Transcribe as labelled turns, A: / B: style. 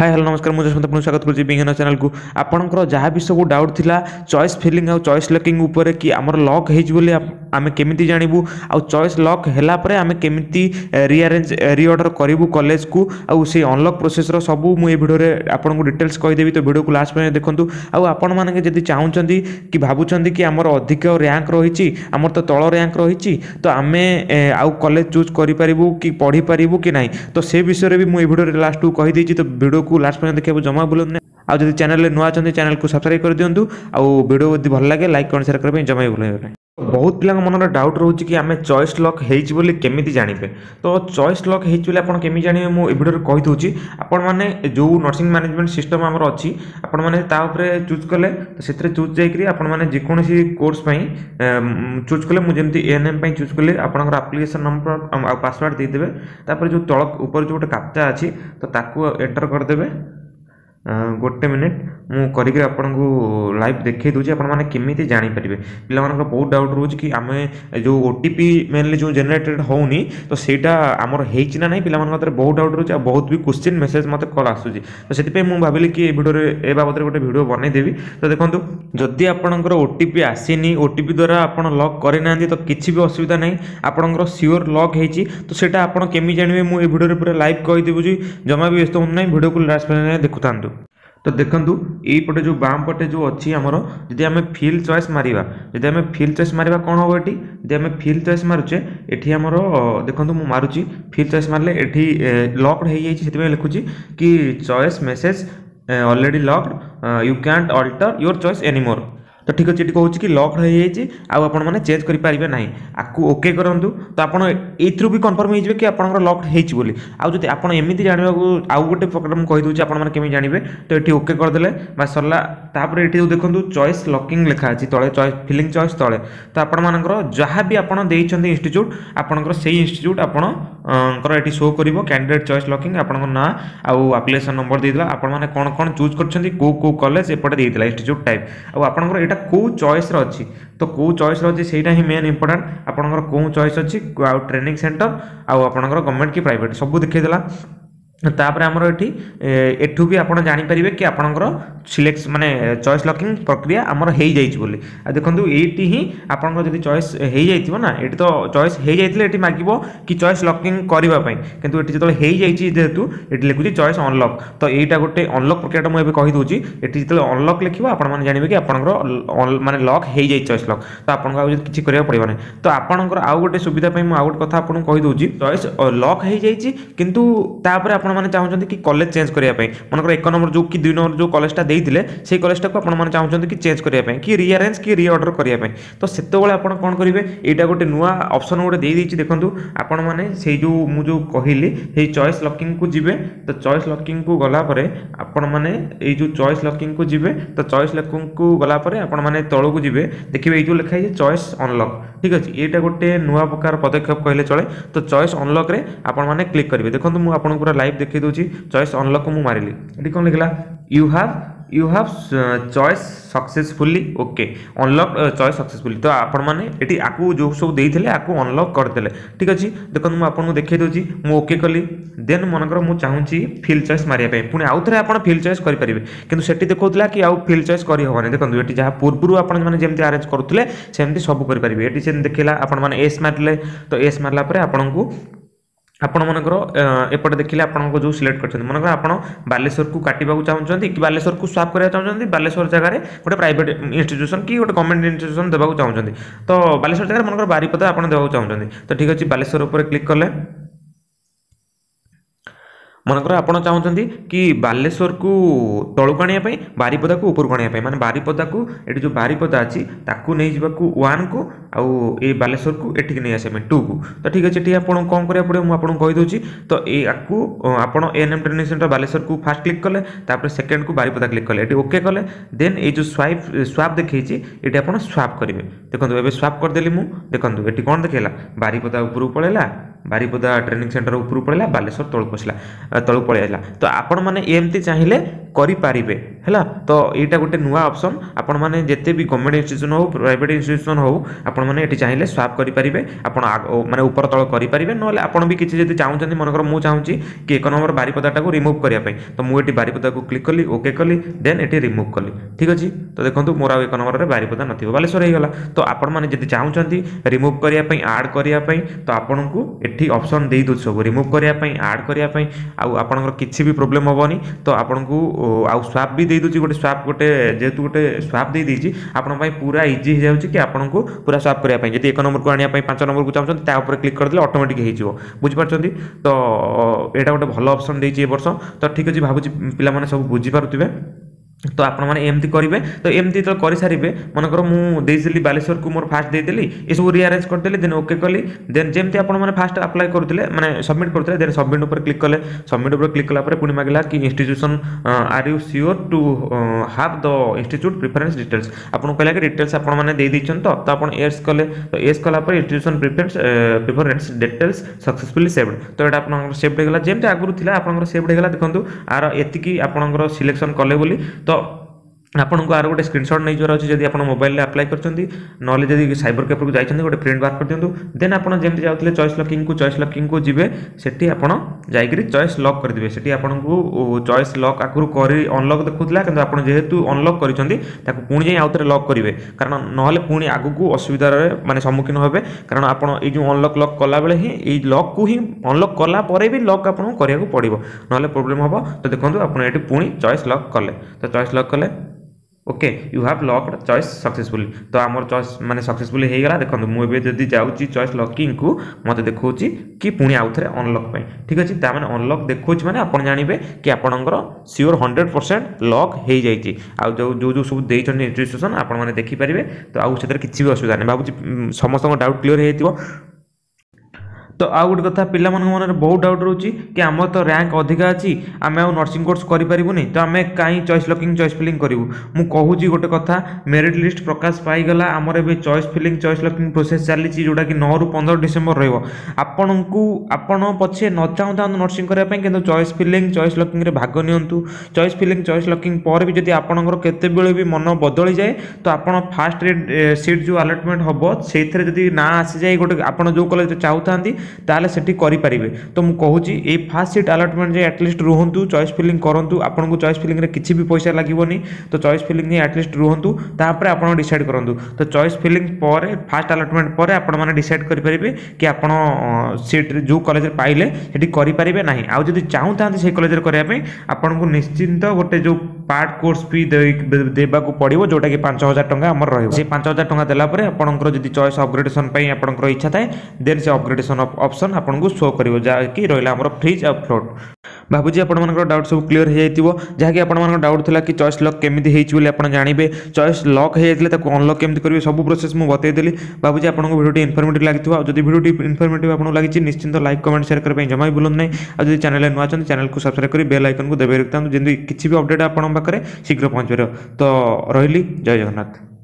A: hi hello নমস্কার ମୁଁ ଯଶମନ୍ତ ଆପଣଙ୍କୁ ସ୍ୱାଗତ କରୁଛି ବିଜ୍ଞାନ ଚ୍ୟାନେଲକୁ ଆପଣଙ୍କର ଯାହା ବି ସବୁ ଡାଉଟ୍ ଥିଲା ଚଏସ୍ ଫିଲିଂ ଆଉ ଚଏସ୍ ଲକିଂ ଉପରେ କି ଆମର ଲକ୍ ହେଇଛି ବୋଲି ଆମେ କେମିତି ଜାଣିବୁ ଆଉ ଚଏସ୍ ଲକ୍ ହେଲା ପରେ ଆମେ କେମିତି ରିଆରେଞ୍ଜ ରିଅର୍ଡ଼ର କରିବୁ କଲେଜକୁ ଆଉ ସେଇ ଅନଲକ୍ ପ୍ରୋସେସ୍ର ସବୁ ମୁଁ ଏ ଭିଡ଼ିଓରେ ଆପଣଙ୍କୁ ଡିଟେଲ୍ସ କହିଦେବି ତ ଭିଡ଼ିଓକୁ ଲାଷ୍ଟ ପର୍ଯ୍ୟନ୍ତ ଦେଖନ୍ତୁ ଆଉ ଆପଣମାନେ ଯଦି ଚାହୁଁଛନ୍ତି କି ଭାବୁଛନ୍ତି କି ଆମର ଅଧିକ ର୍ୟାଙ୍କ ରହିଛି ଆମର ତ ତଳ ର୍ୟାଙ୍କ ରହିଛି ତ ଆମେ ଆଉ କଲେଜ ଚୁଜ୍ କରିପାରିବୁ କି ପଢ଼ିପାରିବୁ କି ନାହିଁ ତ ସେ ବିଷୟରେ ବି ମୁଁ ଏ ଭିଡ଼ିଓରେ ଲାଷ୍ଟକୁ କହିଦେଇଛି ତ ଭିଡ଼ିଓକୁ ଲାଷ୍ଟ ପର୍ଯ୍ୟନ୍ତ ଦେଖିବାକୁ ଜମା ଭୁଲନ୍ତୁ ନାହିଁ ଆଉ ଯଦି ଚ୍ୟାନେଲରେ ନୂଆ ଅଛନ୍ତି ଚ୍ୟାନେଲକୁ ସବସ୍କ୍ରାଇବ୍ କରିଦିଅନ୍ତୁ ଆଉ ଭିଡ଼ିଓ ଯଦି ଭଲ ଲାଗେ ଲାଇକ୍ କଣ ସେୟାର କରିବା ପାଇଁ ଜମା ବି ଭୁଲିବେ ନାହିଁ ବହୁତ ପିଲାଙ୍କ ମନରେ ଡାଉଟ୍ ରହୁଛି କି ଆମେ ଚଏସ୍ ଲକ୍ ହେଇଛି ବୋଲି କେମିତି ଜାଣିବେ ତ ଚଏସ୍ ଲକ୍ ହେଇଛି ବୋଲି ଆପଣ କେମିତି ଜାଣିବେ ମୁଁ ଏ ଭିଡ଼ିଓରେ କହିଦେଉଛି ଆପଣମାନେ ଯେଉଁ ନର୍ସିଂ ମ୍ୟାନେଜମେଣ୍ଟ ସିଷ୍ଟମ୍ ଆମର ଅଛି ଆପଣମାନେ ତା ଉପରେ ଚୁଜ୍ କଲେ ସେଥିରେ ଚୁଜ୍ ଯାଇକରି ଆପଣମାନେ ଯେକୌଣସି କୋର୍ସ ପାଇଁ ଚୁଜ୍ କଲେ ମୁଁ ଯେମିତି ଏଏନ୍ଏମ୍ ପାଇଁ ଚୁଜ୍ କଲି ଆପଣଙ୍କର ଆପ୍ଲିକେସନ୍ ନମ୍ବର ଆଉ ପାସୱାର୍ଡ଼ ଦେଇଦେବେ ତାପରେ ଯେଉଁ ତଳ ଉପରେ ଯେଉଁ ଗୋଟେ କାପ୍ଚା ଅଛି ତ ତାକୁ ଏଣ୍ଟର୍ କରିଦେବେ ଗୋଟେ ମିନିଟ୍ ମୁଁ କରିକି ଆପଣଙ୍କୁ ଲାଇଭ୍ ଦେଖାଇ ଦେଉଛି ଆପଣମାନେ କେମିତି ଜାଣିପାରିବେ ପିଲାମାନଙ୍କର ବହୁତ ଡାଉଟ୍ ରହୁଛି କି ଆମେ ଯେଉଁ ଓ ଟି ପି ମେନ୍ଲି ଯେଉଁ ଜେନେରେଟେଡ଼୍ ହେଉନି ତ ସେଇଟା ଆମର ହେଇଛି ନା ନାହିଁ ପିଲାମାନଙ୍କ ହାତରେ ବହୁତ ଡାଉଟ୍ ରହୁଛି ଆଉ ବହୁତ ବି କୋଶ୍ଚିନ୍ ମେସେଜ୍ ମୋତେ କଲ୍ ଆସୁଛି ତ ସେଥିପାଇଁ ମୁଁ ଭାବିଲି କି ଏ ଭିଡ଼ିଓରେ ଏ ବାବଦରେ ଗୋଟେ ଭିଡ଼ିଓ ବନେଇଦେବି ତ ଦେଖନ୍ତୁ ଯଦି ଆପଣଙ୍କର ଓ ଟି ପି ଆସିନି ଓ ଟି ପି ଦ୍ୱାରା ଆପଣ ଲକ୍ କରିନାହାନ୍ତି ତ କିଛି ବି ଅସୁବିଧା ନାହିଁ ଆପଣଙ୍କର ସିଓର ଲକ୍ ହେଇଛି ତ ସେଇଟା ଆପଣ କେମିତି ଜାଣିବେ ମୁଁ ଏ ଭିଡ଼ିଓରେ ପୁରା ଲାଇଭ୍ କହିଦେଉଛି ଜମା ବି ବ୍ୟସ୍ତ ହୁଅନ୍ତୁ ନାହିଁ ଭିଡ଼ିଓକୁ ଲାଷ୍ଟ ପର୍ଯ୍ୟନ୍ତ ଦେଖୁଥାନ୍ତୁ तो देखो ये जो बाम पटे जो अच्छी आमर जी आम फिल चॉइस मारा जदि आम फिल चॉइस मार कौन हम ये जदि आम फिल चॉइस मारुचे ये आमर देखो मुझे मारुची फिल चॉइस मारे ये लक्ड हो लिखुची कि choice message already locked you can't alter your choice anymore তো ঠিক ଅଛି ଏଠି କହୁଛି କି ଲକ୍ଡ ହୋଇଯାଇଛି ଆଉ ଆପଣମାନେ ଚେଞ୍ଜ କରିପାରିବେ ନାହିଁ ଆକୁ ଓକେ କରନ୍ତୁ ତ ଆପଣ ଏଇଥିରୁ ବି କନଫର୍ମ ହେଇଯିବେ କି ଆପଣଙ୍କର ଲକ୍ଡ ହେଇଛି ବୋଲି ଆଉ ଯଦି ଆପଣ ଏମିତି ଜାଣିବାକୁ ଆଉ ଗୋଟେ ପ୍ରକାର ମୁଁ କହିଦେଉଛି ଆପଣମାନେ କେମିତି ଜାଣିବେ ତ ଏଠି ଓକେ କରିଦେଲେ ବା ସରିଲା ତାପରେ ଏଠି ଯେଉଁ ଦେଖନ୍ତୁ ଚଏସ୍ ଲକିଂ ଲେଖା ଅଛି ତଳେ ଚଏସ୍ ଫିଲିଂ ଚଏସ୍ ତଳେ ତ ଆପଣମାନଙ୍କର ଯାହା ବି ଆପଣ ଦେଇଛନ୍ତି ଇନଷ୍ଟିଚ୍ୟୁଟ୍ ଆପଣଙ୍କର ସେଇ ଇନଷ୍ଟିଚ୍ୟୁଟ୍ ଆପଣ ଙ୍କର ଏଠି ଶୋ କରିବ କ୍ୟାଣ୍ଡିଡେଟ୍ ଚଏସ୍ ଲକିଂ ଆପଣଙ୍କ ନାଁ ଆଉ ଆପ୍ଲିକେସନ୍ ନମ୍ବର ଦେଇଦେଲା ଆପଣମାନେ କ'ଣ କ'ଣ ଚୁଜ୍ କରିଛନ୍ତି କେଉଁ କେଉଁ କଲେଜ ଏପଟେ ଦେଇଥିଲା ଇନଷ୍ଟିଚ୍ୟୁଟ୍ ଟାଇପ୍ ଆଉ ଆପଣଙ୍କର ଏଇଟା କେଉଁ ଚଏସ୍ର ଅଛି ତ କେଉଁ ଚଏସ୍ର ଅଛି ସେଇଟା ହିଁ ମେନ୍ ଇମ୍ପୋର୍ଟାଣ୍ଟ ଆପଣଙ୍କର କେଉଁ ଚଏସ୍ ଅଛି ଆଉ ଟ୍ରେନିଂ ସେଣ୍ଟର ଆଉ ଆପଣଙ୍କର ଗଭର୍ଣ୍ଣମେଣ୍ଟ କି ପ୍ରାଇଭେଟ୍ ସବୁ ଦେଖେଇଦେଲା ତାପରେ ଆମର ଏଠି ଏଠୁ ବି ଆପଣ ଜାଣିପାରିବେ କି ଆପଣଙ୍କର ସିଲେକ୍ଟ ମାନେ ଚଏସ୍ ଲକିଂ ପ୍ରକ୍ରିୟା ଆମର ହେଇଯାଇଛି ବୋଲି ଆଉ ଦେଖନ୍ତୁ ଏଇଠି ହିଁ ଆପଣଙ୍କର ଯଦି ଚଏସ୍ ହେଇଯାଇଥିବ ନା ଏଠି ତ ଚଏସ୍ ହେଇଯାଇଥିଲେ ଏଠି ମାଗିବ କି ଚଏସ୍ ଲକିଂ କରିବା ପାଇଁ କିନ୍ତୁ ଏଠି ଯେତେବେଳେ ହେଇଯାଇଛି ଯେହେତୁ ଏଠି ଲେଖୁଛି ଚଏସ୍ ଅନଲକ୍ ତ ଏଇଟା ଗୋଟେ ଅନଲକ୍ ପ୍ରକ୍ରିୟାଟା ମୁଁ ଏବେ କହିଦେଉଛି ଏଠି ଯେତେବେଳେ ଅନଲକ୍ ଲେଖିବ ଆପଣମାନେ ଜାଣିବେ କି ଆପଣଙ୍କର ମାନେ ଲକ୍ ହେଇଯାଇଛି ଚଏସ୍ ଲକ୍ ତ ଆପଣଙ୍କୁ ଆଉ କିଛି କରିବାକୁ ପଡ଼ିବ ନାହିଁ ତ ଆପଣଙ୍କର ଆଉ ଗୋଟେ ସୁବିଧା ପାଇଁ ମୁଁ ଆଉ ଗୋଟେ କଥା ଆପଣଙ୍କୁ କହିଦେଉଛି ଚଏସ୍ ଲକ୍ ହେଇଯାଇଛି କିନ୍ତୁ ତାପରେ ଆପଣ ଆପଣମାନେ ଚାହୁଁଛନ୍ତି କି କଲେଜ ଚେଞ୍ଜ କରିବା ପାଇଁ ମନେକର ଏକ ନମ୍ବର ଯେଉଁ କି ଦୁଇ ନମ୍ବର ଯେଉଁ କଲେଜଟା ଦେଇଥିଲେ ସେଇ କଲେଜଟାକୁ ଆପଣମାନେ ଚାହୁଁଛନ୍ତି କି ଚେଞ୍ଜ କରିବା ପାଇଁ କି ରିଆରେଞ୍ଜ କି ରିଅର୍ଡ଼ର କରିବା ପାଇଁ ତ ସେତେବେଳେ ଆପଣ କ'ଣ କରିବେ ଏଇଟା ଗୋଟେ ନୂଆ ଅପସନ୍ ଗୋଟେ ଦେଇଦେଇଛି ଦେଖନ୍ତୁ ଆପଣମାନେ ସେଇ ଯେଉଁ ମୁଁ ଯେଉଁ କହିଲି ସେଇ ଚଏସ୍ ଲକିଂକୁ ଯିବେ ତ ଚଏସ୍ ଲକିଂକୁ ଗଲା ପରେ ଆପଣମାନେ ଏଇ ଯେଉଁ ଚଏସ୍ ଲକିଂକୁ ଯିବେ ତ ଚଏସ୍ ଲକିଂକୁ ଗଲା ପରେ ଆପଣମାନେ ତଳକୁ ଯିବେ ଦେଖିବେ ଏଇ ଯେଉଁ ଲେଖା ହେଇଛି ଚଏସ୍ ଅନଲକ୍ ঠিক আছে ଏଇଟା ଗୋଟେ ନୂଆ ପ୍ରକାର ପଦକ୍ଷେପ କହିଲେ ଚଳେ ତ ଚଏସ୍ ଅନଲକ୍ରେ ଆପଣମାନେ କ୍ଲିକ୍ କରିବେ ଦେଖନ୍ତୁ ମୁଁ ଆପଣଙ୍କୁ ପୁରା ଲାଇଭ୍ ଦେଖାଇ ଦେଉଛି ଚଏସ୍ ଅନଲକ୍କୁ ମୁଁ ମାରିଲି ଏଠି କ'ଣ ଲେଖିଲା you have you have choice successfully okay unlock choice successfully ତ ଆପଣମାନେ ଏଠି ଆକୁ ଯେଉଁ ସବୁ ଦେଇଥିଲେ ଆକୁ ଅନଲକ୍ କରିଦେଲେ ଠିକ୍ ଅଛି ଦେଖନ୍ତୁ ମୁଁ ଆପଣଙ୍କୁ ଦେଖାଇ ଦେଉଛି ମୁଁ ଓକେ କଲି ଦେନ୍ ମନେକର ମୁଁ ଚାହୁଁଛି ଫିଲ୍ ଚଏସ୍ ମାରିବା ପାଇଁ ପୁଣି ଆଉ ଥରେ ଆପଣ ଫିଲ୍ ଚଏସ୍ କରିପାରିବେ କିନ୍ତୁ ସେଠି ଦେଖାଉଥିଲା କି ଆଉ ଫିଲ୍ ଚଏସ୍ କରିହେବନି ଦେଖନ୍ତୁ ଏଠି ଯାହା ପୂର୍ବରୁ ଆପଣମାନେ ଯେମିତି ଆରେଞ୍ଜ କରୁଥିଲେ ସେମିତି ସବୁ କରିପାରିବେ ଏଠି ସେମିତି ଦେଖିଲା ଆପଣମାନେ ଏସ୍ ମାରିଲେ ତ ଏସ୍ ମାରିଲା ପରେ ଆପଣଙ୍କୁ ଆପଣ ମନେକର ଏପଟେ ଦେଖିଲେ ଆପଣଙ୍କ ଯେଉଁ ସିଲେକ୍ଟ କରିଛନ୍ତି ମନେକର ଆପଣ ବାଲେଶ୍ୱରକୁ କାଟିବାକୁ ଚାହୁଁଛନ୍ତି କି ବାଲେଶ୍ୱରକୁ ସ୍ୱାପ୍ କରିବାକୁ ଚାହୁଁଛନ୍ତି ବାଲେଶ୍ୱର ଜାଗାରେ ଗୋଟେ ପ୍ରାଇଭେଟ୍ ଇନଷ୍ଟିଚ୍ୟୁସନ୍ କି ଗୋଟେ ଗଭର୍ଣ୍ଣମେଣ୍ଟ ଇନଷ୍ଟିଚ୍ୟୁସନ୍ ଦେବାକୁ ଚାହୁଁଛନ୍ତି ତ ବାଲେଶ୍ୱର ଜାଗାରେ ମନେକର ବାରିପଦା ଆପଣ ଦେବାକୁ ଚାହୁଁଛନ୍ତି ତ ଠିକ୍ ଅଛି ବାଲେଶ୍ୱର ଉପରେ କ୍ଲିକ୍ କଲେ ମନେକର ଆପଣ ଚାହୁଁଛନ୍ତି କି ବାଲେଶ୍ୱରକୁ ତଳକୁ ଆଣିବା ପାଇଁ ବାରିପଦାକୁ ଉପରକୁ ଆଣିବା ପାଇଁ ମାନେ ବାରିପଦାକୁ ଏଠି ଯେଉଁ ବାରିପଦା ଅଛି ତାକୁ ନେଇଯିବାକୁ ୱାନ୍କୁ ଆଉ ଏଇ ବାଲେଶ୍ୱରକୁ ଏଠିକି ନେଇ ଆସିବା ପାଇଁ ଟୁକୁ ତ ଠିକ୍ ଅଛି ଏଠି ଆପଣଙ୍କୁ କ'ଣ କରିବାକୁ ପଡ଼ିବ ମୁଁ ଆପଣଙ୍କୁ କହିଦେଉଛି ତ ଏହାକୁ ଆପଣ ଏନ୍ ଏମ୍ ଟ୍ରେନିଂ ସେଣ୍ଟର ବାଲେଶ୍ୱରକୁ ଫାଷ୍ଟ କ୍ଲିକ୍ କଲେ ତାପରେ ସେକେଣ୍ଡକୁ ବାରିପଦା କ୍ଲିକ୍ କଲେ ଏଠି ଓକେ କଲେ ଦେନ୍ ଏଇ ଯେଉଁ ସ୍ୱାଇପ୍ ସ୍ୱାପ୍ ଦେଖେଇଛି ଏଠି ଆପଣ ସ୍ୱାପ୍ କରିବେ ଦେଖନ୍ତୁ ଏବେ ସ୍ୱାପ୍ କରିଦେଲି ମୁଁ ଦେଖନ୍ତୁ ଏଠି କ'ଣ ଦେଖେଇଲା ବାରିପଦା ଉପରକୁ ପଳେଇଲା ବାରିପଦା ଟ୍ରେନିଂ ସେଣ୍ଟର ଉପରକୁ ପଳେଇଲା ବାଲେଶ୍ୱର ତଳକୁ ଆସିଲା ତଳକୁ ପଳେଇ ଆସିଲା ତ ଆପଣମାନେ ଏମିତି ଚାହିଁଲେ କରିପାରିବେ ହେଲା ତ ଏଇଟା ଗୋଟେ ନୂଆ ଅପସନ୍ ଆପଣମାନେ ଯେତେ ବି ଗଭର୍ଣ୍ଣମେଣ୍ଟ ଇନଷ୍ଟିଚ୍ୟୁସନ୍ ହେଉ ପ୍ରାଇଭେଟ୍ ଇନଷ୍ଟିଚ୍ୟୁସନ୍ ହେଉ ଆପଣମାନେ ଏଠି ଚାହିଁଲେ ସ୍ୱାପ୍ କରିପାରିବେ ଆପଣ ମାନେ ଉପର ତଳ କରିପାରିବେ ନହେଲେ ଆପଣ ବି କିଛି ଯଦି ଚାହୁଁଛନ୍ତି ମନେକର ମୁଁ ଚାହୁଁଛି କି ଏକ ନମ୍ବର ବାରିପଦାଟାକୁ ରିମୁଭ୍ କରିବା ପାଇଁ ତ ମୁଁ ଏଠି ବାରିପଦାକୁ କ୍ଲିକ୍ କଲି ଓକେ କଲି ଦେନ୍ ଏଠି ରିମୁଭ୍ କଲି ଠିକ୍ ଅଛି ତ ଦେଖନ୍ତୁ ମୋର ଆଉ ଏକ ନମ୍ବରରେ ବାରିପଦା ନଥିବ ବାଲେଶ୍ୱର ହେଇଗଲା ତ ଆପଣମାନେ ଯଦି ଚାହୁଁଛନ୍ତି ରିମୁଭ୍ କରିବା ପାଇଁ ଆଡ଼୍ କରିବା ପାଇଁ ତ ଆପଣଙ୍କୁ ଏଠି ଅପସନ୍ ଦେଇଦେଉଛି ସବୁ ରିମୁଭ୍ କରିବା ପାଇଁ ଆଡ଼୍ କରିବା ପାଇଁ ଆଉ ଆପଣଙ୍କର କିଛି ବି ପ୍ରୋବ୍ଲେମ୍ ହେବନି ତ ଆପଣଙ୍କୁ ଆଉ ସ୍ୱାପ୍ ବି ଦେଇ ଦେଇଦେଉଛି ଗୋଟେ ସ୍ୱାପ୍ ଗୋଟେ ଯେହେତୁ ଗୋଟେ ସ୍ୱାପ୍ ଦେଇଦେଇଛି ଆପଣଙ୍କ ପାଇଁ ପୁରା ଇଜି ହେଇଯାଉଛି କି ଆପଣଙ୍କୁ ପୁରା ସ୍ୱାପ୍ କରିବା ପାଇଁ ଯଦି ଏକ ନମ୍ବରକୁ ଆଣିବା ପାଇଁ ପାଞ୍ଚ ନମ୍ବରକୁ ଚାହୁଁଛନ୍ତି ତା ଉପରେ କ୍ଲିକ୍ କରିଦେଲେ ଅଟୋମେଟିକ୍ ହେଇଯିବ ବୁଝିପାରୁଛନ୍ତି ତ ଏଇଟା ଗୋଟେ ଭଲ ଅପସନ୍ ଦେଇଛି ଏ ବର୍ଷ ତ ଠିକ୍ ଅଛି ଭାବୁଛି ପିଲାମାନେ ସବୁ ବୁଝିପାରୁଥିବେ তো আপনার মানে এমতি করবে তো এমতি তো করে সারিবে মনেকর মু দিয়েছিলি বালেশ্বর কু মোর ফার্স্ট দিয়েছিলি এসব রিআরেঞ্জ করেদেলি দেন ওকে কলি দেন যেমতি আপনার ফার্স্ট আপ্লাই করলে মানে সবমিট করলে দেন সবমিট উপরে ক্লিক কলে সবমিট উপরে ক্লিক কলা পরে পুঁ মাগিলা কি institution are you sure to have the institute preference details ଆପଣଙ୍କୁ କହିଲା କି ଡିଟେଲ୍ସ ଆପଣମାନେ ଦେଇଦେଇଛନ୍ତି ତ ତ ଆପଣ ଏସ୍ କଲେ ତ ଏସ୍ କଲା ପରେ institution preference preference details successfully saved ତ ଏଇଟା ଆପଣଙ୍କର ସେଭ୍ଡ ହେଇଗଲା ଯେମିତି ଆଗରୁ ଥିଲା ଆପଣଙ୍କର ସେଭ୍ଡ ହେଇଗଲା ଦେଖନ୍ତୁ ଆର ଏତିକି ଆପଣଙ୍କର ସିଲେକ୍ସନ୍ କଲେ ବୋଲି ତ Então, ଆପଣଙ୍କୁ ଆର ଗୋଟେ ସ୍କ୍ରିନସଟ୍ ନେଇଯିବାର ଅଛି ଯଦି ଆପଣ ମୋବାଇଲରେ ଆପ୍ଲାଏ କରିଛନ୍ତି ନହେଲେ ଯଦି ସାଇବର କ୍ୟାଫେକୁ ଯାଇଛନ୍ତି ଗୋଟେ ପ୍ରିଣ୍ଟ ବାହାର କରିଦିଅନ୍ତୁ ଦେନ୍ ଆପଣ ଯେମିତି ଯାଉଥିଲେ ଚଏସ୍ ଲକିଙ୍ଗକୁ ଚଏସ୍ ଲକିଙ୍ଗକୁ ଯିବେ ସେଠି ଆପଣ ଯାଇକରି ଚଏସ୍ ଲକ୍ କରିଦେବେ ସେଠି ଆପଣଙ୍କୁ ଚଏସ୍ ଲକ୍ ଆଗରୁ କରି ଅନଲକ୍ ଦେଖୁଥିଲା କିନ୍ତୁ ଆପଣ ଯେହେତୁ ଅନଲକ୍ କରିଛନ୍ତି ତାକୁ ପୁଣି ଯାଇ ଆଉଥରେ ଲକ୍ କରିବେ କାରଣ ନହେଲେ ପୁଣି ଆଗକୁ ଅସୁବିଧାରେ ମାନେ ସମ୍ମୁଖୀନ ହେବେ କାରଣ ଆପଣ ଏଇ ଯେଉଁ ଅନଲକ୍ ଲକ୍ କଲାବେଳେ ହିଁ ଏଇ ଲକ୍କୁ ହିଁ ଅନଲକ୍ କଲା ପରେ ବି ଲକ୍ ଆପଣଙ୍କୁ କରିବାକୁ ପଡ଼ିବ ନହେଲେ ପ୍ରୋବ୍ଲେମ୍ ହେବ ତ ଦେଖନ୍ତୁ ଆପଣ ଏଠି ପୁଣି ଚଏସ୍ ଲକ୍ କଲେ ତ ଚଏସ୍ ଲକ୍ କଲେ okay you have locked choice successfully ତ ଆମର ଚଏସ୍ ମାନେ ସକ୍ସେସଫୁଲି ହେଇଗଲା ଦେଖନ୍ତୁ ମୁଁ ଏବେ ଯଦି ଯାଉଛି ଚଏସ୍ ଲକିଙ୍ଗକୁ ମୋତେ ଦେଖାଉଛି କି ପୁଣି ଆଉଥରେ ଅନଲକ୍ ପାଇଁ ଠିକ୍ ଅଛି ତା'ମାନେ ଅନଲକ୍ ଦେଖାଉଛି ମାନେ ଆପଣ ଜାଣିବେ କି ଆପଣଙ୍କର ସିଓର୍ ହଣ୍ଡ୍ରେଡ଼ ପରସେଣ୍ଟ ଲକ୍ ହେଇଯାଇଛି ଆଉ ଯେଉଁ ଯେଉଁ ଯେଉଁ ସବୁ ଦେଇଛନ୍ତି ଇନ୍ଷ୍ଟିଟ୍ୟୁସନ୍ ଆପଣମାନେ ଦେଖିପାରିବେ ତ ଆଉ ସେଥିରେ କିଛି ବି ଅସୁବିଧା ନାହିଁ ଭାବୁଛି ସମସ୍ତଙ୍କ ଡାଉଟ୍ କ୍ଲିଅର୍ ହେଇଥିବ তো ଆଉ ଗୋଟେ କଥା ପିଲାମାନଙ୍କ ମନରେ ବହୁତ ଡାଉଟ୍ ରହୁଛି କି ଆମର ତ ର୍ୟାଙ୍କ ଅଧିକା ଅଛି ଆମେ ଆଉ ନର୍ସିଂ କୋର୍ସ କରିପାରିବୁନି ତ ଆମେ କାହିଁ ଚଏସ୍ ଲକିଂ ଚଏସ୍ ଫିଲିଂ କରିବୁ ମୁଁ କହୁଛି ଗୋଟେ କଥା ମେରିଟ୍ ଲିଷ୍ଟ ପ୍ରକାଶ ପାଇଗଲା ଆମର ଏବେ choice filling choice locking process ଚାଲିଛି ଯେଉଁଟାକି ନଅରୁ ପନ୍ଦର ଡିସେମ୍ବର ରହିବ ଆପଣଙ୍କୁ ଆପଣ ପଛେ ନ ଚାହୁଁଥାନ୍ତୁ ନର୍ସିଂ କରିବା ପାଇଁ କିନ୍ତୁ ଚଏସ୍ ଫିଲିଂ ଚଏସ୍ ଲକିଂରେ ଭାଗ ନିଅନ୍ତୁ ଚଏସ୍ ଫିଲିଂ ଚଏସ୍ ଲକିଂ ପରେ ବି ଯଦି ଆପଣଙ୍କର କେତେବେଳେ ବି ମନ ବଦଳିଯାଏ ତ ଆପଣ ଫାର୍ଷ୍ଟ ସିଟ୍ ଯେଉଁ ଆଲଟମେଣ୍ଟ ହେବ ସେଇଥିରେ ଯଦି ନାଁ ଆସିଯାଏ ଗୋଟେ ଆପଣ ଯେଉଁ କଲେଜ ଚାହୁଁଥାନ୍ତି ताले सेठी करी परिवे तो मु कहू छी ए फर्स्ट सीट अलॉटमेंट जे एटलीस्ट रोहंतु चॉइस फिलिंग करंतु आपन को चॉइस फिलिंग रे किछि भी पैसा लागिवोनी तो चॉइस फिलिंग ने एटलीस्ट रोहंतु तापर आपन डिसाइड करंतु तो चॉइस फिलिंग पर फर्स्ट अलॉटमेंट पर आपन माने डिसाइड करि परिवे कि आपन सीट जो कॉलेज रे पाइले सेठी करी परिवे नाही आ जदी चाहू ता से कॉलेज रे करया पे आपन को निश्चिंत गोटे जो पार्ट कोर्स फी देवा को पड़ो जोटा कि पांच हजार टाँग आम रही है पांच हजार टाँग देखा आपंकर चयस अपग्रेडेसन आपंकर इच्छा थाए देन से अपग्रेडेसन अफ অপসন আপনার শো করব যা কি রহলা আমার ফ্রিজ আর ফ্লোট ভাবুছি আপনার ডাউট সব ক্লিয়ার হয়ে যাই যা কি আপনার ডাউট লা কি চয়েস লক কেমিতি হয়েছি বলে আপনার জাঁবে চয়েস লক হয়ে যাই তাকে অনলক কেমিতি করবে সব প্রোসেস মু বতাইদেলি ভাবুছি আপনার ভিডিওটি ইনফরমেটিভ লাগিথিব আর যদি ভিডিওটি ইনফরমেটিভ আপনার লাগিছে নিশ্চিন্ত লাইক কমেন্ট সেয়ার করা জমা বি ভুলুন না আর যদি চ্যানেল নূয়া আছেন চ্যানেলকে সবসক্রাইব করে বেল আইকনকে দেবে রাখতাম যেমন কিছু বি অপডেট আপনার পাখে শীঘ্র পৌঁছার তো রহলি জয় জগন্নাথ